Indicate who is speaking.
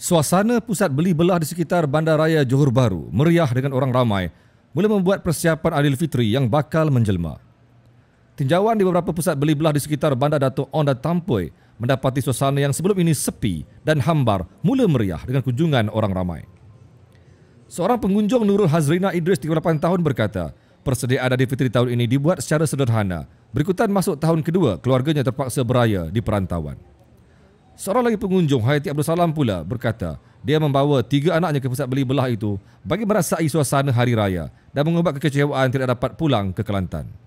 Speaker 1: Suasana pusat beli belah di sekitar Bandaraya Johor Bahru meriah dengan orang ramai mula membuat persiapan Adil Fitri yang bakal menjelma. Tinjauan di beberapa pusat beli belah di sekitar Bandar Dato' Onda Tampoi mendapati suasana yang sebelum ini sepi dan hambar mula meriah dengan kunjungan orang ramai. Seorang pengunjung Nurul Hazrina Idris 38 tahun berkata, persediaan Adil Fitri tahun ini dibuat secara sederhana. Berikutan masuk tahun kedua, keluarganya terpaksa beraya di perantauan. Seorang lagi pengunjung, Hayati Abdul Salam pula berkata, dia membawa tiga anaknya ke pusat beli belah itu bagi merasai suasana hari raya dan mengubat kekecewaan tidak dapat pulang ke Kelantan.